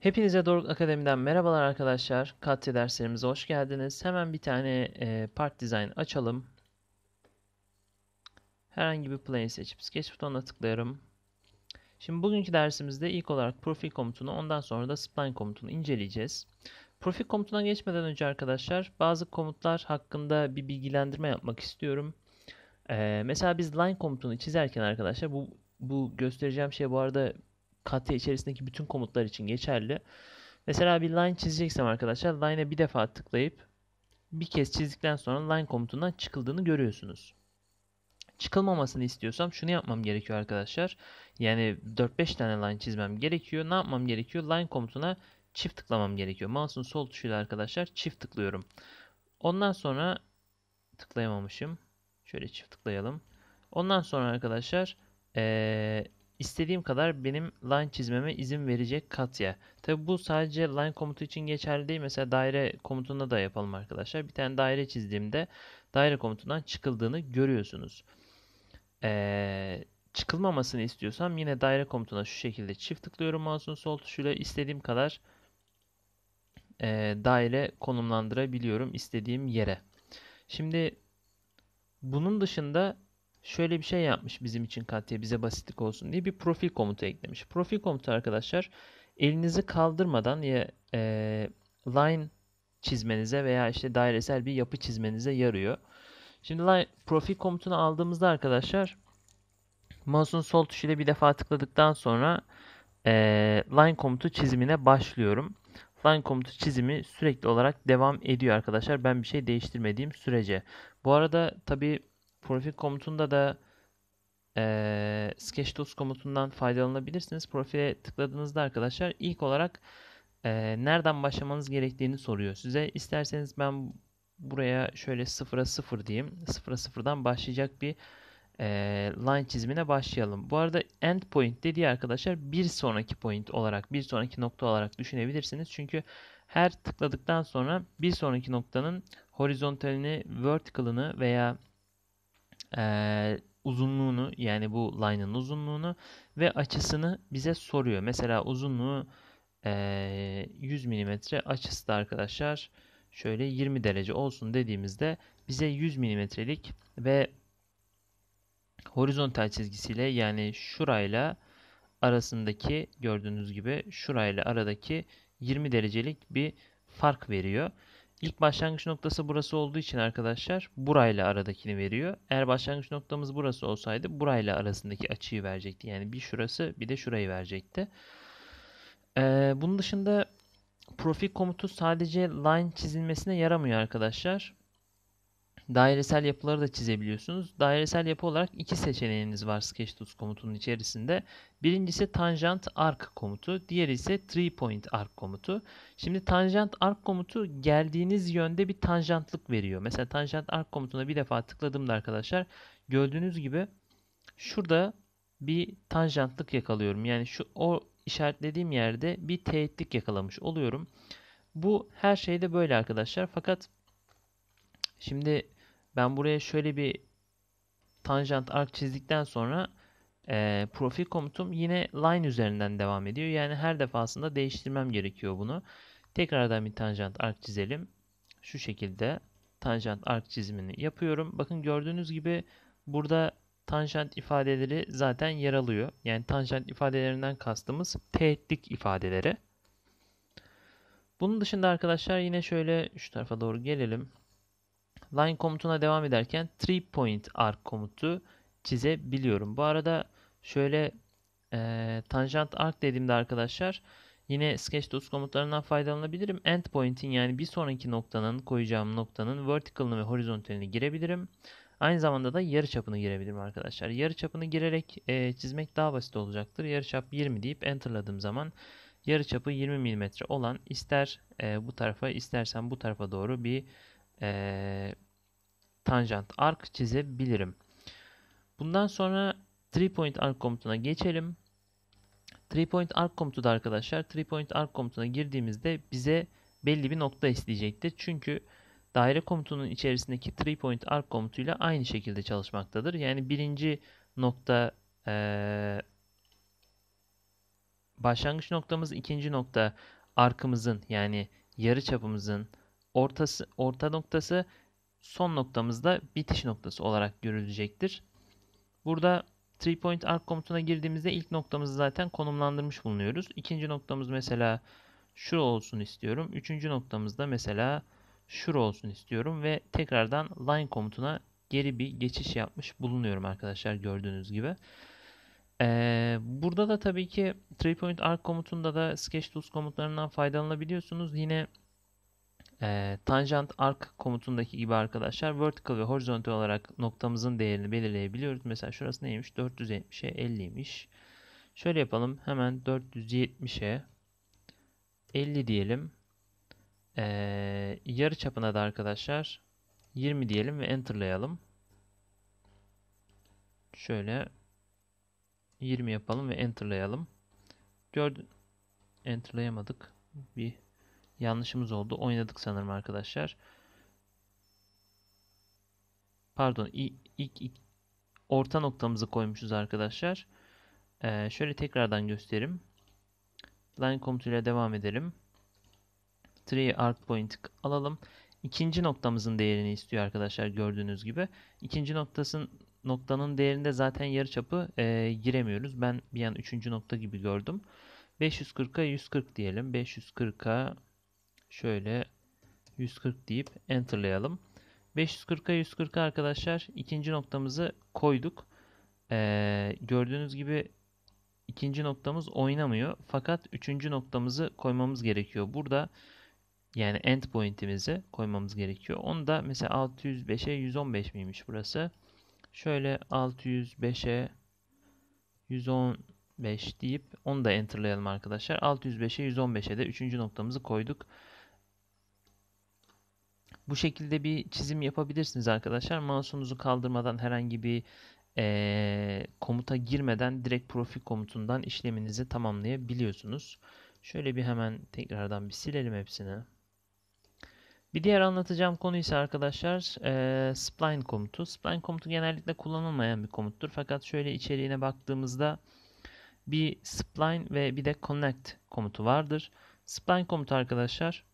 Hepinize Doruk Akademi'den merhabalar arkadaşlar. Katya derslerimize hoş geldiniz. Hemen bir tane e, part design açalım. Herhangi bir plane seçip sketch butonuna tıklıyorum. Şimdi bugünkü dersimizde ilk olarak profil komutunu ondan sonra da spline komutunu inceleyeceğiz. Profil komutuna geçmeden önce arkadaşlar bazı komutlar hakkında bir bilgilendirme yapmak istiyorum. Ee, mesela biz line komutunu çizerken arkadaşlar bu, bu göstereceğim şey bu arada Katı içerisindeki bütün komutlar için geçerli. Mesela bir line çizeceksem arkadaşlar line'e bir defa tıklayıp bir kez çizdikten sonra line komutundan çıkıldığını görüyorsunuz. Çıkılmamasını istiyorsam şunu yapmam gerekiyor arkadaşlar. Yani 4-5 tane line çizmem gerekiyor. Ne yapmam gerekiyor? Line komutuna çift tıklamam gerekiyor. Mouse'un sol tuşuyla arkadaşlar çift tıklıyorum. Ondan sonra tıklayamamışım. Şöyle çift tıklayalım. Ondan sonra arkadaşlar ee, İstediğim kadar benim line çizmeme izin verecek katya. Tabi bu sadece line komutu için geçerli değil. Mesela daire komutunda da yapalım arkadaşlar. Bir tane daire çizdiğimde daire komutundan çıkıldığını görüyorsunuz. Ee, çıkılmamasını istiyorsam yine daire komutuna şu şekilde çift tıklıyorum mouse'un sol tuşuyla. istediğim kadar e, daire konumlandırabiliyorum istediğim yere. Şimdi bunun dışında şöyle bir şey yapmış bizim için Katya bize basitlik olsun diye bir profil komutu eklemiş. Profil komutu arkadaşlar elinizi kaldırmadan ya e, line çizmenize veya işte dairesel bir yapı çizmenize yarıyor. Şimdi line, profil komutunu aldığımızda arkadaşlar mouse'un sol tuşuyla bir defa tıkladıktan sonra e, line komutu çizimine başlıyorum. Line komutu çizimi sürekli olarak devam ediyor arkadaşlar. Ben bir şey değiştirmediğim sürece. Bu arada tabii Profil komutunda da e, Tools komutundan faydalanabilirsiniz. Profile tıkladığınızda arkadaşlar ilk olarak e, nereden başlamanız gerektiğini soruyor size. İsterseniz ben buraya şöyle sıfıra sıfır diyeyim. sıfıra sıfırdan başlayacak bir e, line çizimine başlayalım. Bu arada end point dediği arkadaşlar bir sonraki point olarak, bir sonraki nokta olarak düşünebilirsiniz. Çünkü her tıkladıktan sonra bir sonraki noktanın horizontalini, vertical'ını veya e, uzunluğunu yani bu line'ın uzunluğunu ve açısını bize soruyor. Mesela uzunluğu e, 100 mm açısı da arkadaşlar şöyle 20 derece olsun dediğimizde bize 100 milimetrelik ve horizontal çizgisiyle yani şurayla arasındaki gördüğünüz gibi şurayla aradaki 20 derecelik bir fark veriyor. İlk başlangıç noktası burası olduğu için arkadaşlar burayla aradakini veriyor. Eğer başlangıç noktamız burası olsaydı burayla arasındaki açıyı verecekti. Yani bir şurası bir de şurayı verecekti. Ee, bunun dışında profil komutu sadece line çizilmesine yaramıyor arkadaşlar dairesel yapıları da çizebiliyorsunuz. Dairesel yapı olarak iki seçeneğiniz var Sketchtools komutunun içerisinde. Birincisi tangent arc komutu, diğeri ise three point arc komutu. Şimdi tangent arc komutu geldiğiniz yönde bir tanjantlık veriyor. Mesela tangent arc komutuna bir defa tıkladığımda arkadaşlar gördüğünüz gibi şurada bir tanjantlık yakalıyorum. Yani şu o işaretlediğim yerde bir teğetlik yakalamış oluyorum. Bu her şeyde böyle arkadaşlar. Fakat şimdi ben buraya şöyle bir tanjant arc çizdikten sonra e, profil komutum yine line üzerinden devam ediyor. Yani her defasında değiştirmem gerekiyor bunu. Tekrardan bir tanjant arc çizelim. Şu şekilde tanjant arc çizimini yapıyorum. Bakın gördüğünüz gibi burada tanjant ifadeleri zaten yer alıyor. Yani tanjant ifadelerinden kastımız teğetlik ifadeleri. Bunun dışında arkadaşlar yine şöyle şu tarafa doğru gelelim line komutuna devam ederken 3 point arc komutu çizebiliyorum. Bu arada şöyle e, tanjant arc dediğimde arkadaşlar yine sketch Tools komutlarından faydalanabilirim. End point'in yani bir sonraki noktanın koyacağım noktanın vertical'ını ve horizontalini girebilirim. Aynı zamanda da yarı çapını girebilirim arkadaşlar. Yarı çapını girerek e, çizmek daha basit olacaktır. Yarı çap 20 deyip enterladığım zaman yarı çapı 20 mm olan ister e, bu tarafa istersen bu tarafa doğru bir e, ee, tanjant arc çizebilirim. Bundan sonra 3 point arc komutuna geçelim. 3 point arc komutu da arkadaşlar 3 point arc komutuna girdiğimizde bize belli bir nokta isteyecektir. Çünkü daire komutunun içerisindeki 3 point arc komutuyla aynı şekilde çalışmaktadır. Yani birinci nokta e, başlangıç noktamız ikinci nokta arkımızın yani yarı çapımızın ortası, orta noktası son noktamızda bitiş noktası olarak görülecektir. Burada three point arc komutuna girdiğimizde ilk noktamızı zaten konumlandırmış bulunuyoruz. İkinci noktamız mesela şura olsun istiyorum. Üçüncü noktamızda mesela şura olsun istiyorum ve tekrardan line komutuna geri bir geçiş yapmış bulunuyorum arkadaşlar gördüğünüz gibi. Ee, burada da tabii ki three point arc komutunda da sketch tools komutlarından faydalanabiliyorsunuz. Yine e, ee, tanjant arc komutundaki gibi arkadaşlar vertical ve horizontal olarak noktamızın değerini belirleyebiliyoruz. Mesela şurası neymiş? 470'e 50'ymiş. Şöyle yapalım. Hemen 470'e 50 diyelim. E, yarı çapına da arkadaşlar 20 diyelim ve enterlayalım. Şöyle 20 yapalım ve enterlayalım. Gördün. Enterlayamadık. Bir yanlışımız oldu. Oynadık sanırım arkadaşlar. Pardon ilk, ilk, ilk orta noktamızı koymuşuz arkadaşlar. Ee, şöyle tekrardan göstereyim. Line komutuyla devam edelim. 3 arc point alalım. İkinci noktamızın değerini istiyor arkadaşlar gördüğünüz gibi. İkinci noktasın noktanın değerinde zaten yarıçapı e, giremiyoruz. Ben bir an üçüncü nokta gibi gördüm. 540'a 140 diyelim. 540'a Şöyle 140 deyip enterlayalım. 540'a 140 arkadaşlar ikinci noktamızı koyduk. Ee, gördüğünüz gibi ikinci noktamız oynamıyor. Fakat üçüncü noktamızı koymamız gerekiyor. Burada yani end point'imizi koymamız gerekiyor. Onu da mesela 605'e 115 miymiş burası? Şöyle 605'e 115 deyip onu da enterlayalım arkadaşlar. 605'e 115'e de üçüncü noktamızı koyduk. Bu şekilde bir çizim yapabilirsiniz arkadaşlar. Mouse'unuzu kaldırmadan herhangi bir e, komuta girmeden direkt profil komutundan işleminizi tamamlayabiliyorsunuz. Şöyle bir hemen tekrardan bir silelim hepsini. Bir diğer anlatacağım konu ise arkadaşlar e, spline komutu. Spline komutu genellikle kullanılmayan bir komuttur. Fakat şöyle içeriğine baktığımızda bir spline ve bir de connect komutu vardır. Spline komutu arkadaşlar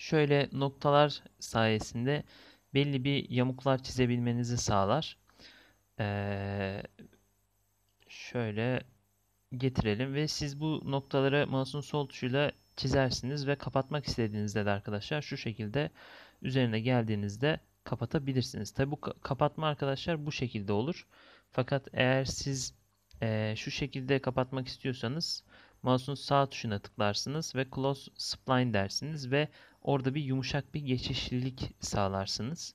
şöyle noktalar sayesinde belli bir yamuklar çizebilmenizi sağlar. Ee, şöyle getirelim ve siz bu noktaları mouse'un sol tuşuyla çizersiniz ve kapatmak istediğinizde de arkadaşlar şu şekilde üzerine geldiğinizde kapatabilirsiniz. Tabi bu kapatma arkadaşlar bu şekilde olur. Fakat eğer siz e, şu şekilde kapatmak istiyorsanız mouse'un sağ tuşuna tıklarsınız ve close spline dersiniz ve orada bir yumuşak bir geçişlilik sağlarsınız.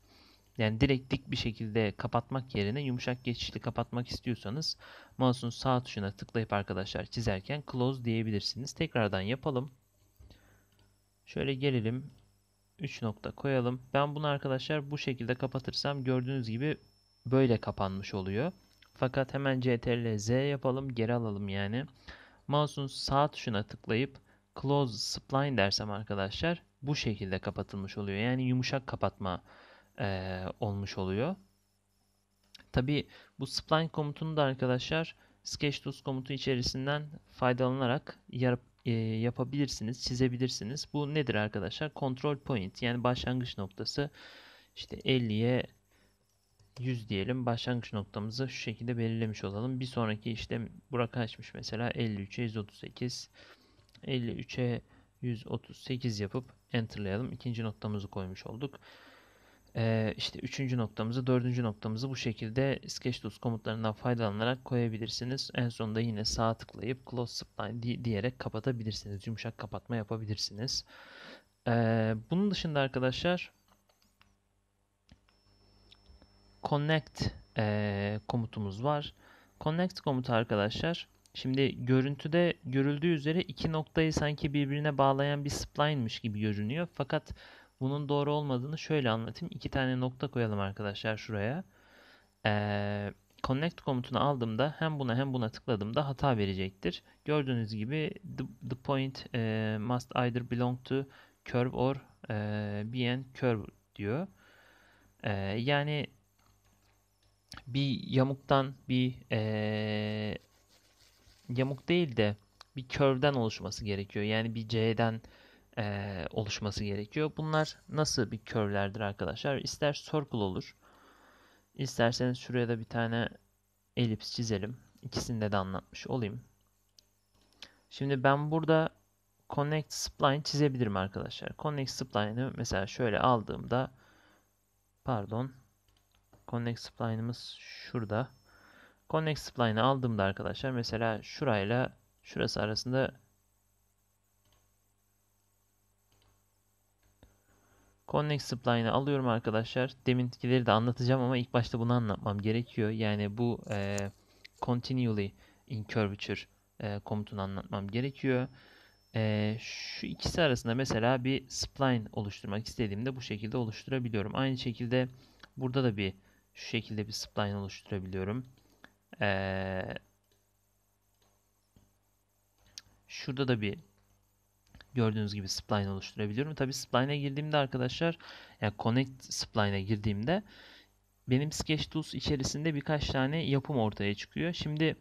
Yani direkt dik bir şekilde kapatmak yerine yumuşak geçişli kapatmak istiyorsanız mouse'un sağ tuşuna tıklayıp arkadaşlar çizerken close diyebilirsiniz. Tekrardan yapalım. Şöyle gelelim. 3 nokta koyalım. Ben bunu arkadaşlar bu şekilde kapatırsam gördüğünüz gibi böyle kapanmış oluyor. Fakat hemen CTRL Z yapalım. Geri alalım yani. Mouse'un sağ tuşuna tıklayıp Close Spline dersem arkadaşlar bu şekilde kapatılmış oluyor. Yani yumuşak kapatma e, olmuş oluyor. Tabi bu spline komutunu da arkadaşlar sketch komutu içerisinden faydalanarak yarıp, e, yapabilirsiniz, çizebilirsiniz. Bu nedir arkadaşlar? Control point yani başlangıç noktası işte 50'ye 100 diyelim. Başlangıç noktamızı şu şekilde belirlemiş olalım. Bir sonraki işte burak açmış mesela 53'e 138 53'e 138 yapıp enterlayalım. İkinci noktamızı koymuş olduk. Ee, işte üçüncü noktamızı, dördüncü noktamızı bu şekilde sketch tools komutlarından faydalanarak koyabilirsiniz. En sonunda yine sağ tıklayıp Close Spline di diyerek kapatabilirsiniz. Yumuşak kapatma yapabilirsiniz. Ee, bunun dışında arkadaşlar Connect e, komutumuz var. Connect komutu arkadaşlar Şimdi görüntüde görüldüğü üzere iki noktayı sanki birbirine bağlayan bir spline'mış gibi görünüyor. Fakat bunun doğru olmadığını şöyle anlatayım. İki tane nokta koyalım arkadaşlar şuraya. Ee, connect komutunu aldığımda hem buna hem buna tıkladığımda hata verecektir. Gördüğünüz gibi the, the point e, must either belong to curve or e, be an curve diyor. E, yani bir yamuktan bir e, yamuk değil de bir körden oluşması gerekiyor. Yani bir C'den e, oluşması gerekiyor. Bunlar nasıl bir körlerdir arkadaşlar? İster circle olur. İsterseniz şuraya da bir tane elips çizelim. İkisinde de anlatmış olayım. Şimdi ben burada connect spline çizebilirim arkadaşlar. Connect spline'ı mesela şöyle aldığımda pardon connect spline'ımız şurada. Connect Spline'ı aldığımda arkadaşlar mesela şurayla şurası arasında Connect Spline'ı alıyorum arkadaşlar. Deminkileri de anlatacağım ama ilk başta bunu anlatmam gerekiyor. Yani bu e, Continually in Curvature e, komutunu anlatmam gerekiyor. E, şu ikisi arasında mesela bir spline oluşturmak istediğimde bu şekilde oluşturabiliyorum. Aynı şekilde burada da bir şu şekilde bir spline oluşturabiliyorum. Ee, şurada da bir gördüğünüz gibi spline oluşturabiliyorum. Tabi spline'e girdiğimde arkadaşlar yani connect spline'e girdiğimde benim Sketch Tools içerisinde birkaç tane yapım ortaya çıkıyor. Şimdi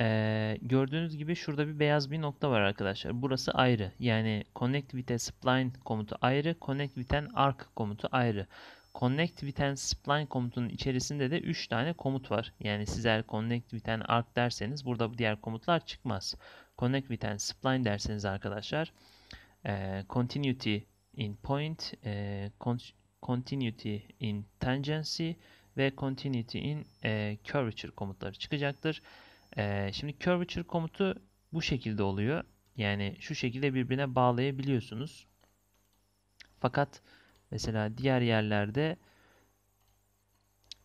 ee, gördüğünüz gibi şurada bir beyaz bir nokta var arkadaşlar. Burası ayrı. Yani connect with a spline komutu ayrı. Connect with an arc komutu ayrı connect biten spline komutunun içerisinde de 3 tane komut var. Yani sizler connect biten arc derseniz burada diğer komutlar çıkmaz. Connect biten spline derseniz arkadaşlar e, continuity in point, e, con continuity in tangency ve continuity in e, curvature komutları çıkacaktır. E, şimdi curvature komutu bu şekilde oluyor. Yani şu şekilde birbirine bağlayabiliyorsunuz. Fakat bu Mesela diğer yerlerde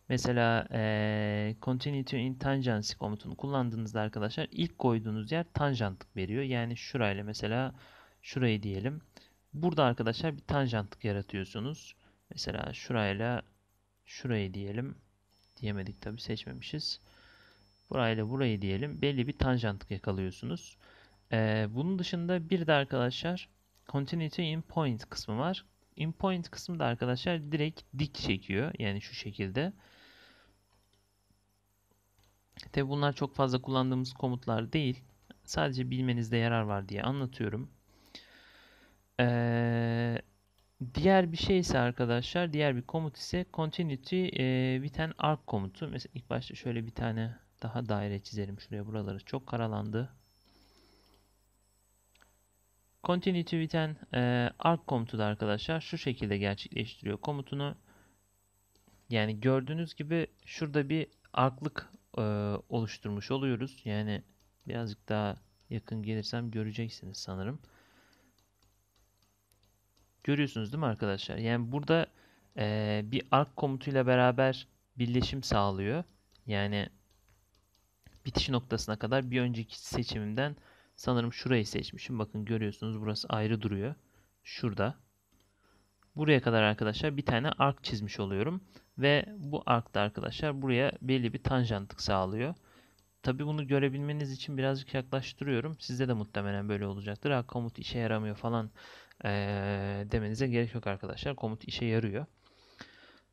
mesela e, continuity in tangency komutunu kullandığınızda arkadaşlar ilk koyduğunuz yer tanjantlık veriyor. Yani şurayla mesela şurayı diyelim. Burada arkadaşlar bir tanjantlık yaratıyorsunuz. Mesela şurayla şurayı diyelim. Diyemedik tabi seçmemişiz. Burayla burayı diyelim. Belli bir tanjantlık yakalıyorsunuz. Ee, bunun dışında bir de arkadaşlar Continuity in Point kısmı var. In point kısmında arkadaşlar direkt dik çekiyor. Yani şu şekilde. Tabi bunlar çok fazla kullandığımız komutlar değil. Sadece bilmenizde yarar var diye anlatıyorum. Ee, diğer bir şey ise arkadaşlar, diğer bir komut ise continuity e, biten arc komutu. Mesela ilk başta şöyle bir tane daha daire çizelim şuraya. Buraları çok karalandı. Continuity biten e, arc komutu da arkadaşlar şu şekilde gerçekleştiriyor komutunu. Yani gördüğünüz gibi şurada bir arklık e, oluşturmuş oluyoruz. Yani birazcık daha yakın gelirsem göreceksiniz sanırım. Görüyorsunuz değil mi arkadaşlar? Yani burada e, bir arc komutuyla beraber birleşim sağlıyor. Yani bitiş noktasına kadar bir önceki seçimimden Sanırım şurayı seçmişim. Bakın görüyorsunuz burası ayrı duruyor. Şurada. Buraya kadar arkadaşlar bir tane ark çizmiş oluyorum. Ve bu ark da arkadaşlar buraya belli bir tanjantlık sağlıyor. Tabi bunu görebilmeniz için birazcık yaklaştırıyorum. Sizde de muhtemelen böyle olacaktır. Ha, komut işe yaramıyor falan ee, demenize gerek yok arkadaşlar. Komut işe yarıyor.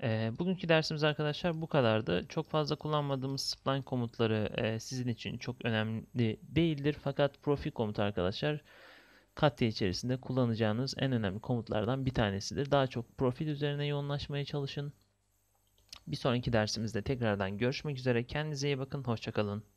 E, bugünkü dersimiz arkadaşlar bu kadardı. Çok fazla kullanmadığımız spline komutları e, sizin için çok önemli değildir. Fakat profil komutu arkadaşlar katya içerisinde kullanacağınız en önemli komutlardan bir tanesidir. Daha çok profil üzerine yoğunlaşmaya çalışın. Bir sonraki dersimizde tekrardan görüşmek üzere. Kendinize iyi bakın. Hoşçakalın.